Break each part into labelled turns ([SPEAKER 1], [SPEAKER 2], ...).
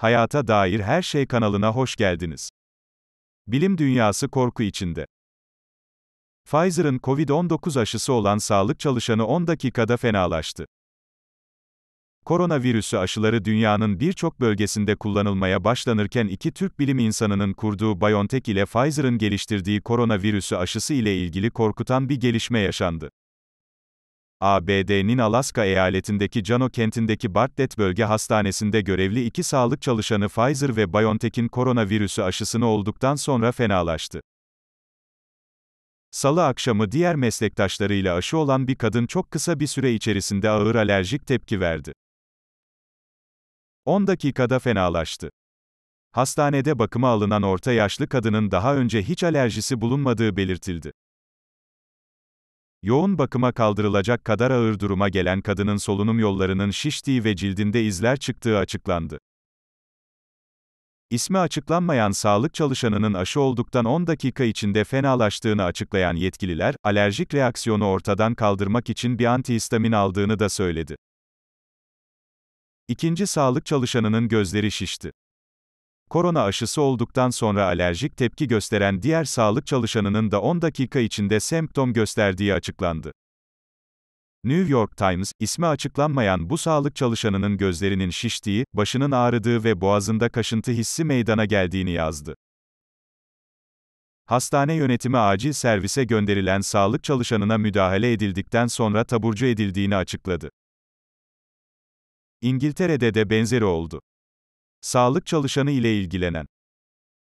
[SPEAKER 1] Hayata Dair Her Şey kanalına hoş geldiniz. Bilim dünyası korku içinde. Pfizer'ın COVID-19 aşısı olan sağlık çalışanı 10 dakikada fenalaştı. Koronavirüsü aşıları dünyanın birçok bölgesinde kullanılmaya başlanırken iki Türk bilim insanının kurduğu BioNTech ile Pfizer'ın geliştirdiği koronavirüsü aşısı ile ilgili korkutan bir gelişme yaşandı. ABD'nin Alaska eyaletindeki Cano kentindeki Bartlett Bölge Hastanesi'nde görevli iki sağlık çalışanı Pfizer ve BioNTech'in koronavirüsü aşısını olduktan sonra fenalaştı. Salı akşamı diğer meslektaşlarıyla aşı olan bir kadın çok kısa bir süre içerisinde ağır alerjik tepki verdi. 10 dakikada fenalaştı. Hastanede bakıma alınan orta yaşlı kadının daha önce hiç alerjisi bulunmadığı belirtildi. Yoğun bakıma kaldırılacak kadar ağır duruma gelen kadının solunum yollarının şiştiği ve cildinde izler çıktığı açıklandı. İsmi açıklanmayan sağlık çalışanının aşı olduktan 10 dakika içinde fenalaştığını açıklayan yetkililer, alerjik reaksiyonu ortadan kaldırmak için bir antihistamin aldığını da söyledi. İkinci sağlık çalışanının gözleri şişti korona aşısı olduktan sonra alerjik tepki gösteren diğer sağlık çalışanının da 10 dakika içinde semptom gösterdiği açıklandı. New York Times, ismi açıklanmayan bu sağlık çalışanının gözlerinin şiştiği, başının ağrıdığı ve boğazında kaşıntı hissi meydana geldiğini yazdı. Hastane yönetimi acil servise gönderilen sağlık çalışanına müdahale edildikten sonra taburcu edildiğini açıkladı. İngiltere'de de benzeri oldu sağlık çalışanı ile ilgilenen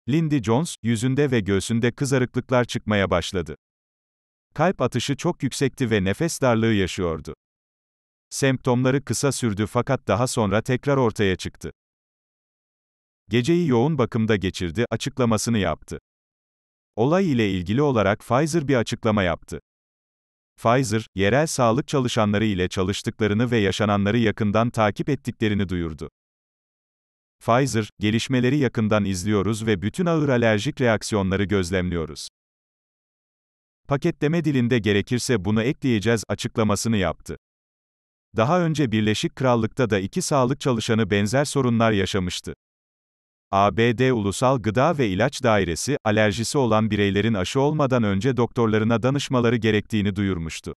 [SPEAKER 1] Lindy Jones, yüzünde ve göğsünde kızarıklıklar çıkmaya başladı. Kalp atışı çok yüksekti ve nefes darlığı yaşıyordu. Semptomları kısa sürdü fakat daha sonra tekrar ortaya çıktı. Geceyi yoğun bakımda geçirdi, açıklamasını yaptı. Olay ile ilgili olarak Pfizer bir açıklama yaptı. Pfizer, yerel sağlık çalışanları ile çalıştıklarını ve yaşananları yakından takip ettiklerini duyurdu. Pfizer, gelişmeleri yakından izliyoruz ve bütün ağır alerjik reaksiyonları gözlemliyoruz. Paketleme dilinde gerekirse bunu ekleyeceğiz açıklamasını yaptı. Daha önce Birleşik Krallık'ta da iki sağlık çalışanı benzer sorunlar yaşamıştı. ABD Ulusal Gıda ve İlaç Dairesi, alerjisi olan bireylerin aşı olmadan önce doktorlarına danışmaları gerektiğini duyurmuştu.